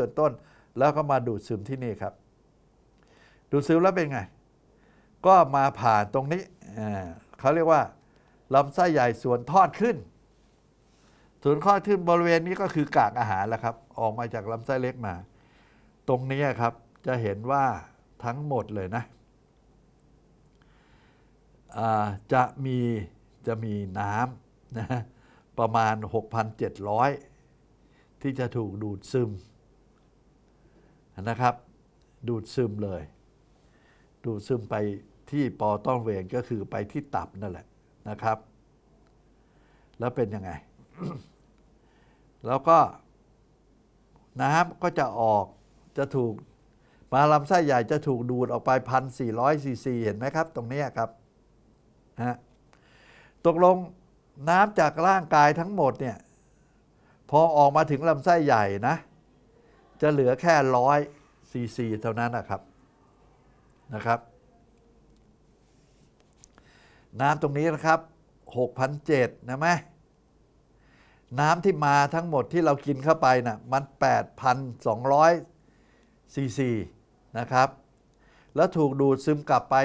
เ่วนต้นแล้วก็มาดูดซึมที่นี่ครับ ดูดซึมแล้วเป็นไง ก็มาผ่านตรงนี้ เขาเรียกว่าลำไส้ใหญ่ส่วนทอดขึ้น ส่วนทอดขึ้นบริเวณนี้ก็คือกากอาหารแหละครับ ออกมาจากลำไส้เล็กมา ตรงนี้ครับจะเห็นว่าทั้งหมดเลยนะ จะมีจะมีน้ำนะประมาณ 6,700 ที่จะถูกดูดซึมนะครับ ดูดซึมเลย ดูดซึมไปที่ปอต้องเวนก็คือไปที่ตับนั่นแหละนะครับ แล้วเป็นยังไง แล้วก็น้ำก็จะออกจะถูก มาลำไส้ใหญ่จะถูกดูดออกไปพันสี่ร้อยซีซีเห็นไหมครับ ตรงนี้ครับฮะตกลงน้ำจากร่างกายทั้งหมดเนี่ย พอออกมาถึงลำไส้ใหญ่นะ จะเหลือแค่ร้อยซีซี เท่านั้นนะครับ นะครับ น้ำตรงนี้นะครับ6,007นะไหมน้ำที่มาทั้งหมดที่เรากินเข้าไปนะ่ะมัน 8,200 ซีซีนะครับแล้วถูกดูดซึมกลับไป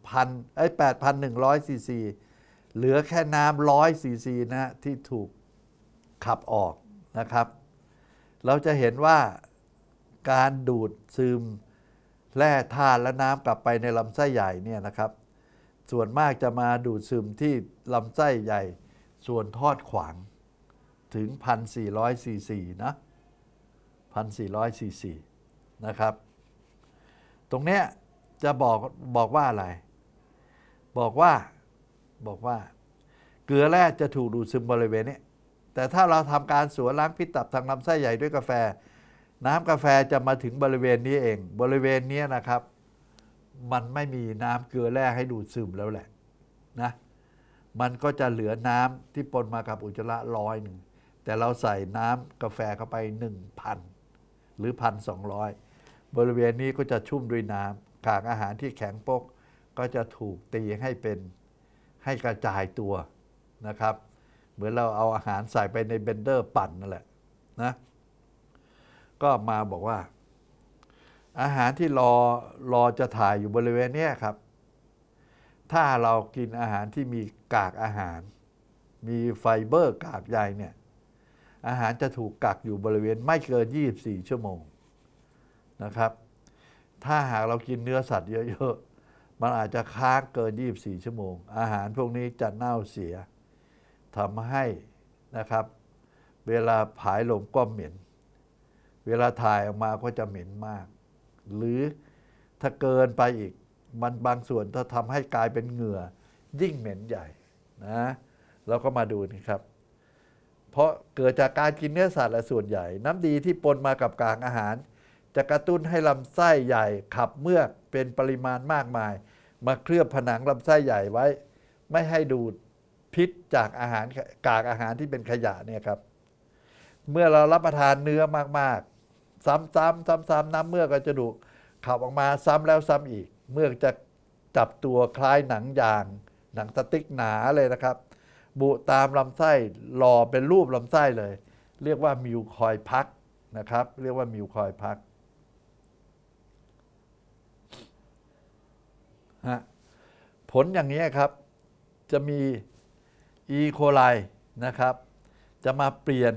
1,000ไอ้8,100 ซีซี เหลือแค่น้ำร้อยซีซีนะที่ถูกขับออกนะครับ เราจะเห็นว่าการดูดซึมแร่ธาตุและน้ำกลับไปในลำไส้ใหญ่เนี่ยนะครับ ส่วนมากจะมาดูดซึมที่ลำไส้ใหญ่ ส่วนทอดขวางถึง 1,400ซีซีนะ 1,400ซีซีนะครับ ตรงเนี้ยจะบอกบอกว่าอะไร บอกว่าบอกว่า เกลือแร่จะถูกดูดซึมบริเวณนี้ แต่ถ้าเราทำการสวนล้างพิษตับทางลำไส้ใหญ่ด้วยกาแฟน้ำกาแฟจะมาถึงบริเวณนี้เอง บริเวณนี้นะครับ มันไม่มีน้ำเกลือแร่ให้ดูดซึมแล้วแหละนะ มันก็จะเหลือน้ำที่ปนมากับอุจจาระร้อยหนึ่งแต่เราใส่น้ำกาแฟเข้าไป 1,000 หรือ 1,200บริเวณนี้ก็จะชุ่มด้วยน้ำกากอาหารที่แข็งปกก็จะถูกตีให้เป็น ให้กระจายตัวนะครับเหมือนเราเอาอาหารใส่ไปในเบนเดอร์ปั่นนั่นแหละนะก็มาบอกว่าอาหารที่รอรอจะถ่ายอยู่บริเวณนี้ครับ ถ้าเรากินอาหารที่มีกากอาหาร มีไฟเบอร์กากใยเนี่ยอาหารจะถูกกักอยู่บริเวณไม่เกิน24ชั่วโมงนะครับ ถ้าหากเรากินเนื้อสัตว์เยอะๆมันอาจจะค้างเกิน24ชั่วโมง อาหารพวกนี้จะเน่าเสียทำให้นะครับ เวลาผายลมก็เหม็นเวลาถ่ายออกมาก็จะเหม็นมาก หรือถ้าเกินไปอีก มันบางส่วนถ้าทำให้กลายเป็นเหงื่อ ยิ่งเหม็นใหญ่ นะ เราก็มาดูนี่ครับ เพราะเกิดจากการกินเนื้อสัตว์และส่วนใหญ่ น้ำดีที่ปนมากับกากอาหาร จะกระตุ้นให้ลำไส้ใหญ่ขับเมือกเป็นปริมาณมากมาย มาเคลือบผนังลำไส้ใหญ่ไว้ ไม่ให้ดูด พิษจากอาหารกากอาหารที่เป็นขยะเนี่ยครับ เมื่อเรารับประทานเนื้อมากๆซ้ำซ้ำซ้ำซ้ำน้ำเมือกก็จะดุขับออกมาซ้ำแล้วซ้ำอีก เมือกจะจับตัวคล้ายหนังยาง หนังสติ๊กหนาเลยนะครับ บุตามลำไส้หล่อเป็นรูปลำไส้เลย เรียกว่ามิวคอยพักนะครับ เรียกว่ามิวคอยพักฮะผลอย่างนี้ครับ จะมีอีโคไลนะครับจะมาเปลี่ยน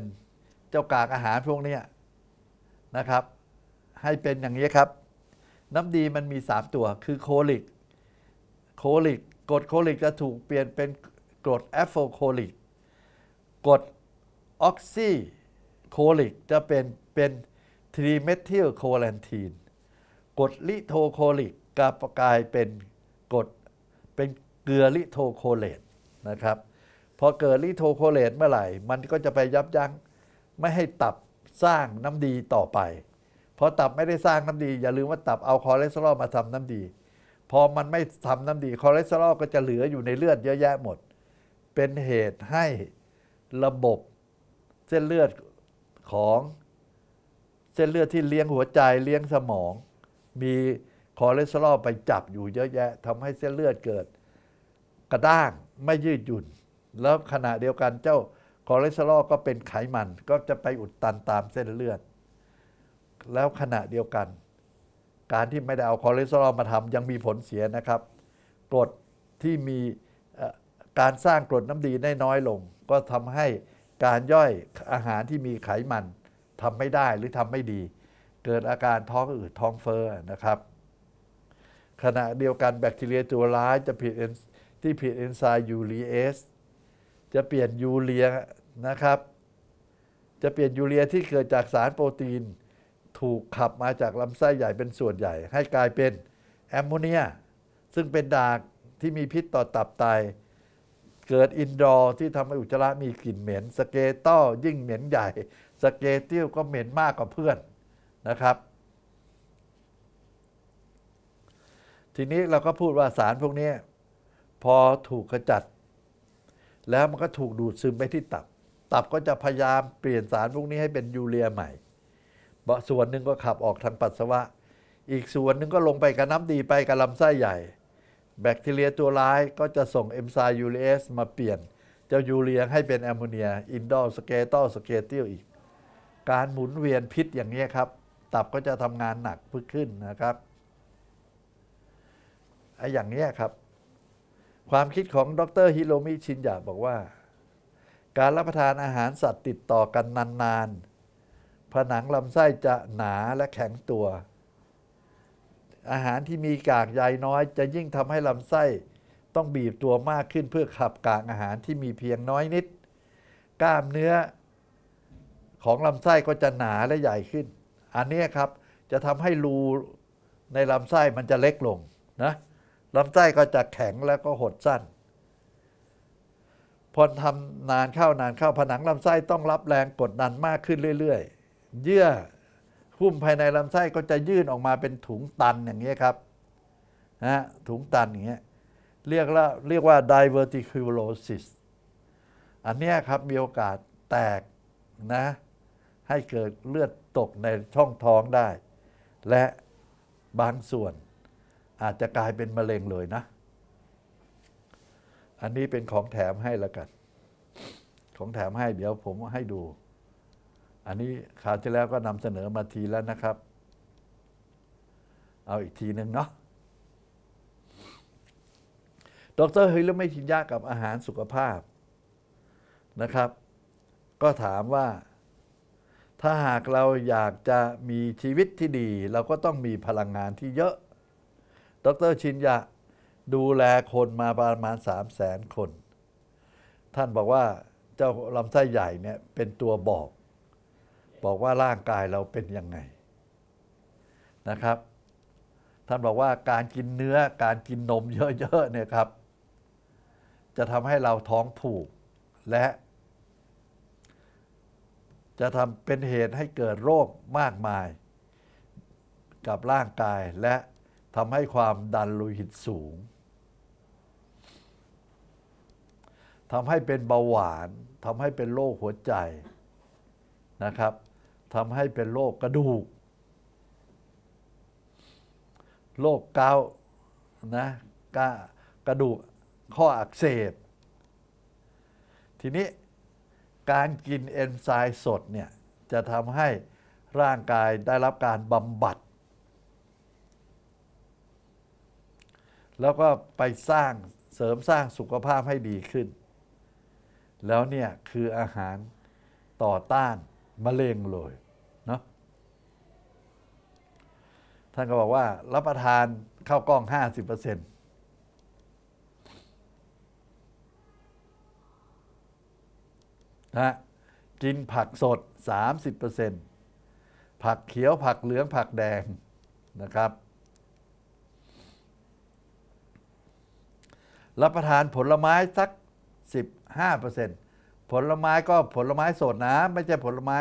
เจ้ากากอาหารพวกนี้นะครับให้เป็นอย่างนี้ครับ น้ำดีมันมี 3 ตัวคือโคลิกโคลิกกรดโคลิกจะถูกเปลี่ยนเป็นกรดแอฟโฟโคลิกกรดออกซิโคลิกจะเป็นเป็นทรีเมทิลโคแลนทีนกรดลิโทโคลิกกกลายเป็นกรดเป็นเกลือลิโทโคเลตนะครับพอเกิดลิโทโคเลตเมื่อไหร่มันก็จะไปยับยั้งไม่ให้ตับสร้างน้ำดีต่อไปพอตับไม่ได้สร้างน้ำดี อย่าลืมว่าตับเอาคอเลสเตอรอลมาทำน้ำดี พอมันไม่ทำน้ำดี คอเลสเตอรอลก็จะเหลืออยู่ในเลือดเยอะแยะหมด เป็นเหตุให้ระบบเส้นเลือดของเส้นเลือดที่เลี้ยงหัวใจเลี้ยงสมอง มีคอเลสเตอรอลไปจับอยู่เยอะแยะทำให้เส้นเลือดเกิด กระด้างไม่ยืดหยุ่นแล้วขณะเดียวกันเจ้าคอเลสเตอรอลก็เป็นไขมัน ก็จะไปอุดตันตามเส้นเลือด แล้วขณะเดียวกัน การที่ไม่ได้เอาคอเลสเตอรอลมาทำยังมีผลเสียนะครับกรดที่มีการสร้างกรดน้ำดีได้น้อยลง ก็ทำให้การย่อยอาหารที่มีไขมันทำไม่ได้หรือทำไม่ดี เกิดอาการท้องอืดท้องเฟอ้อนะครับ ขณะเดียวกันแบคทีเรียตัวร้ายจะผิดที่ผิดเอนไซม์ยูรีเอสจะเปลี่ยนยูเรียนะครับ จะเปลี่ยนยูเรียที่เกิดจากสารโปรตีน ถูกขับมาจากลำไส้ใหญ่เป็นส่วนใหญ่ ให้กลายเป็นแอมโมเนีย ซึ่งเป็นด่างที่มีพิษต่อตับไต เกิดอินดอร์ที่ทำให้อุจจาระมีกลิ่นเหม็นสเกต้อยิ่งเหม็นใหญ่สเกติลก็เหม็นมากกว่าเพื่อนนะครับ ทีนี้เราก็พูดว่าสารพวกนี้ พอถูกขจัด แล้วมันก็ถูกดูดซึมไปที่ตับตับก็จะพยายามเปลี่ยนสารพวกนี้ให้เป็นยูเรียใหม่บส่วนหนึ่งก็ขับออกทางปัสสาวะ อีกส่วนหนึ่งก็ลงไปกับน้ำดีไปกับลำไส้ใหญ่ แบคทีเรียตัวร้ายก็จะส่งเอนไซม์ยูเรสมาเปลี่ยนเจ้ายูเรียให้เป็นแอมโมเนียอินดอลสเกตอสเกติลอีก การหมุนเวียนพิษอย่างนี้ครับ ตับก็จะทำงานหนักพึ่ขึ้นนะครับ ไอ้อย่างนี้ครับ ความคิดของดรฮิโรมิชินยาบอกว่าการรับประทานอาหารสัตว์ติดต่อกันนานๆ ผนังลำไส้จะหนาและแข็งตัว อาหารที่มีกากใยน้อย จะยิ่งทำให้ลำไส้ต้องบีบตัวมากขึ้น เพื่อขับกากอาหารที่มีเพียงน้อยนิด กล้ามเนื้อของลำไส้ก็จะหนาและใหญ่ขึ้น อันนี้ครับจะทำให้รูในลำไส้มันจะเล็กลงนะ ลำไส้ก็จะแข็งแล้วก็หดสั้นพอทำนานเข้านานเข้าผนังลำไส้ต้องรับแรงกดดันมากขึ้นเรื่อย ๆ เยื่อหุ้มภายในลำไส้ก็จะยื่นออกมาเป็นถุงตันอย่างนี้ครับนะถุงตันอย่างเงี้ยเรียกว่าเรียกว่า diverticulosis อันนี้ครับ มีโอกาสแตกนะ ให้เกิดเลือดตกในช่องท้องได้ และบางส่วนอาจจะกลายเป็นมะเร็งเลยนะอันนี้เป็นของแถมให้ละกัน ของแถมให้ เดี๋ยวผมให้ดู อันนี้ข่าวที่แล้วก็นำเสนอมาทีแล้วนะครับ เอาอีกทีหนึ่งเนาะ ดรฮิลไม่ชินยากับอาหารสุขภาพนะครับ ก็ถามว่า ถ้าหากเราอยากจะมีชีวิตที่ดี เราก็ต้องมีพลังงานที่เยอะ ดรชินยาดูแลคนมาประมาณ 3 0 0แสนคน ท่านบอกว่าเจ้าลำไส้ใหญ่เนี่ยเป็นตัวบอก บอกว่าร่างกายเราเป็นยังไงนะครับท่านบอกว่าการกินเนื้อการกินนมเยอะๆเนี่ยครับ จะทำให้เราท้องผูกและ จะทำเป็นเหตุให้เกิดโรคมากมาย กับร่างกายและทำให้ความดันโลหิตสูงทำให้เป็นเบาหวานทำให้เป็นโรคหัวใจนะครับทำให้เป็นโรคกระดูก โรคเกานะกะกระดูก ข้ออักเสบ ทีนี้การกินเอนไซม์สดเนี่ย จะทำให้ร่างกายได้รับการบำบัด แล้วก็ไปสร้างเสริมสร้างสุขภาพให้ดีขึ้นแล้วเนี่ย คืออาหารต่อต้านมะเร็งเลยเนาะท่านก็บอกว่ารับประทานข้าวกล้อง 50%นะกินผักสด 30%ผักเขียวผักเหลืองผักแดงนะครับ รับประทานผลไม้สัก 10 5%ผลไม้ก็ผลไม้สดนะไม่ใช่ผลไม้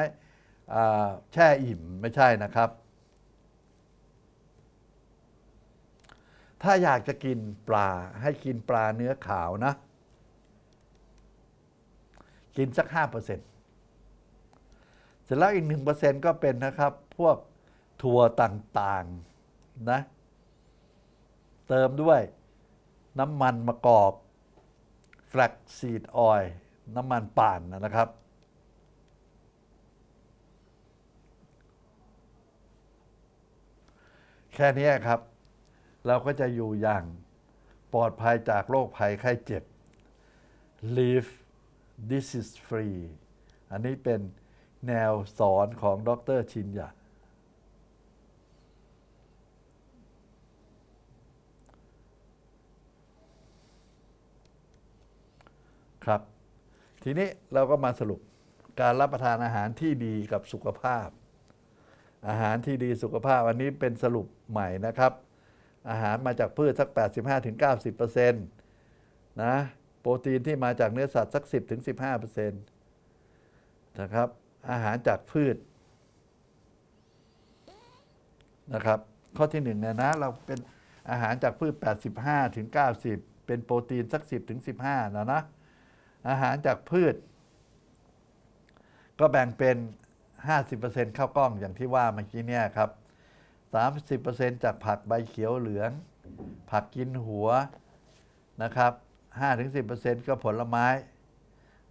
แช่อิ่มไม่ใช่นะครับ ถ้าอยากจะกินปลา ให้กินปลาเนื้อขาวนะ กินสัก5%เสร็จแล้วอีก1%ก็เป็นนะครับ พวกถั่วต่างๆ นะ เติมด้วยน้ำมันมะกอกแฟลกซีดออยน้ำมันป่านนะครับ แค่นี้ครับ เราก็จะอยู่อย่างปลอดภัยจากโรคภัยไข้เจ็บ Live this is free อันนี้เป็นแนวสอนของดรชินยาครับทีนี้เราก็มาสรุปการรับประทานอาหารที่ดีกับสุขภาพ อาหารที่ดีสุขภาพอันนี้เป็นสรุปใหม่นะครับ อาหารมาจากพืชสัก85-90%นะ โปรตีนที่มาจากเนื้อสัตว์สัก10-15%นะครับ อาหารจากพืชนะครับ ข้อที่1เนี่ยนะ เราเป็นอาหารจากพืช85-90 เป็นโปรตีนสัก10-15นะนะอาหารจากพืช ก็แบ่งเป็น 50%ข้าวกล้องอย่างที่ว่าเมื่อกี้เนี่ยครับ 30%จากผักใบเขียวเหลือง ผักกินหัวนะครับ 5-10%ก็ผลไม้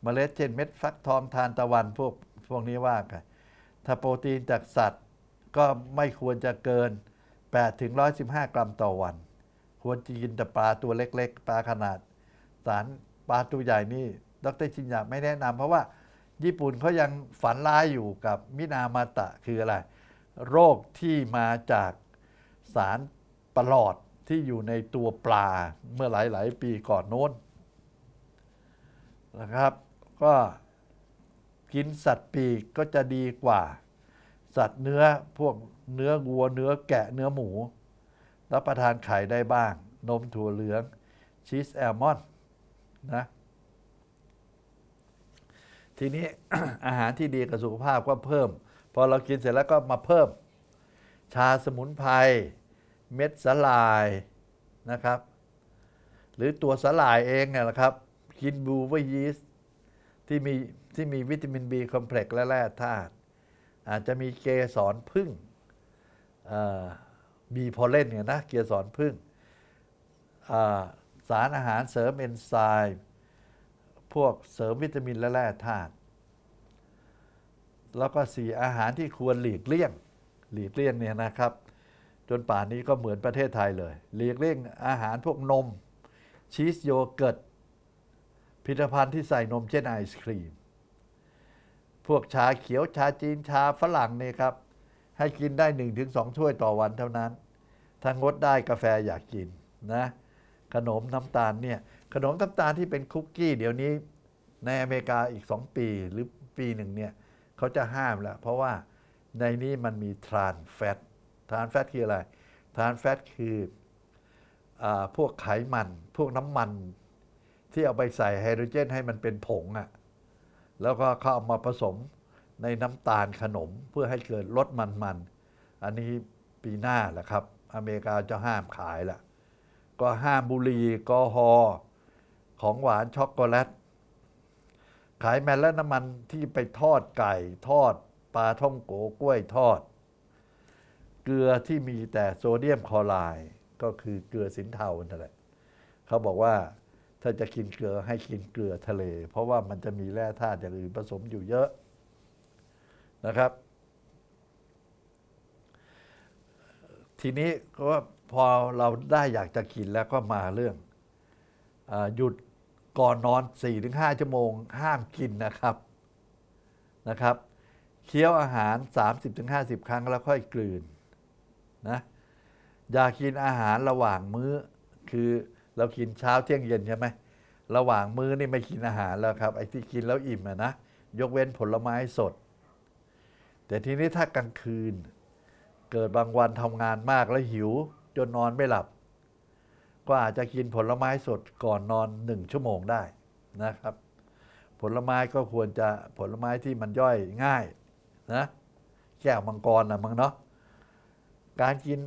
มเมล็ดเช่นเม็ดฟักทองทานตะวัน พวกพวกนี้ว่ากันถ้าโปรตีนจากสัตว์ ก็ไม่ควรจะเกิน 8 115 กรัมต่อวัน ควรจะกินแต่ปลาตัวเล็กๆ ปลาขนาดสารปลาตัวใหญ่นี่ ดรชินยาไม่แนะนำ เพราะว่าญี่ปุ่นเขายังฝันร้ายอยู่กับมินามาตะคืออะไร โรคที่มาจากสารประหลอดที่อยู่ในตัวปลาเมื่อหลายๆปีก่อนโน้นนะครับ ก็กินสัตว์ปีกก็จะดีกว่า สัตว์เนื้อพวกเนื้อวัวเนื้อแกะเนื้อหมูรับประทานไข่ได้บ้าง นมถั่วเหลืองชีสแอลมอนด์นะทีนี้อาหารที่ดีกับสุขภาพก็เพิ่ม พอเรากินเสร็จแล้วก็มาเพิ่ม ชาสมุนไพรเม็ดสลายนะครับ หรือตัวสลายเองเนี่ยนะครับกินบูเวอร์ยีสที่มีที่มีวิตามินบีคอมเพล็กซ์และแร่ธาตุอาจจะมีเกสรพึ่งบีพอเลนเนี่ยนะเกสรพึ่งสารอาหารเสริมเอนไซม์พวกเสริมวิตามินและแร่ธาตุแล้วก็สี่อาหารที่ควรหลีกเลี่ยงหลีกเลี่ยงเนี่ยนะครับ จนป่านนี้ก็เหมือนประเทศไทยเลย หลีกเลี่ยงอาหารพวกนม ชีสโยเกิร์ตผลิตภัณฑ์ที่ใส่นมเช่นไอศครีม พวกชาเขียวชาจีนชาฝรั่งเนี่ยครับ ให้กินได้ 1-2ถ้วยต่อวันเท่านั้น ถ้างดได้กาแฟอยากกินนะขนมน้ำตาลเนี่ยขนมน้ำตาลที่เป็นคุกกี้เดี๋ยวนี้ในอเมริกาอีก 2 ปีหรือปีหนึ่งเนี่ย เขาจะห้ามแล้ว เพราะว่าในนี้มันมีทรานแฟตทรานแฟตคืออะไรทรานแฟตคืออพวกไขมันพวกน้ำมัน ที่เอาไปใส่ไฮโดรเจนให้มันเป็นผงอะ่ะแล้วก็เขาเอามาผสมในน้ำตาลขนมเพื่อให้เกิดรสมันๆ อันนี้ปีหน้าแหละครับ อเมริกาจะห้ามขายละก็ห้ามบุหรี่กอฮอของหวานช็อกโกแลต ขายแมลและน้ำมันที่ไปทอดไก่ทอดปลาท่องโกกล้วยทอด เกลือที่มีแต่โซเดียมคลอไรด์ก็คือเกลือสินเทานั่นแหละเขาบอกว่า ถ้าจะกินเกลือให้กินเกลือทะเล เพราะว่ามันจะมีแร่ธาตุอย่างอื่นผสมอยู่เยอะนะครับ ทีนี้ก็พอเราได้อยากจะกินแล้วก็มาเรื่องอหยุดก่อนนอน4าชั่วโมงห้ามกินนะครับนะครับเคี้ยวอาหาร 30-50 ครั้งแล้วค่อยกลืนนะอย่ากินอาหารระหว่างมื้อ คือเรากินเช้าเที่ยงเย็นใช่ไหม ระหว่างมื้อนี่ไม่กินอาหารแล้วครับไอ้ที่กินแล้วอิ่มะนะยกเว้นผลไม้สด แต่ทีนี้ถ้ากลางคืน เกิดบางวันทำงานมากแล้วหิวจนนอนไม่หลับ ก็อาจจะกินผลไม้สดก่อน นอนหนึ่งชั่วโมงได้นะครับ ผลไม้ก็ควรจะผลไม้ที่มันย่อยง่ายนะแก้วมังกรนะมังเนาะการกิน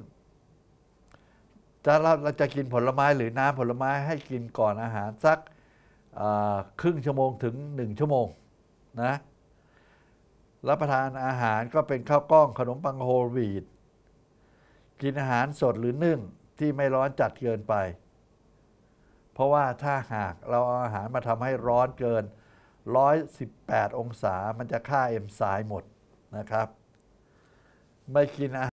จะเราเราจะกินผลไม้หรือน้ำผลไม้ให้กินก่อนอาหารสักครึ่งชั่วโมงถึงหนึ่งชั่วโมงนะรับประทานอาหารก็เป็นข้าวกล้องขนมปังโฮลวีตกินอาหารสดหรือนึ่ง ที่ไม่ร้อนจัดเกินไป เพราะว่าถ้าหากเราเอาอาหารมาทำให้ร้อนเกิน118องศามันจะฆ่าเอ็มสายหมดนะครับไม่กินอา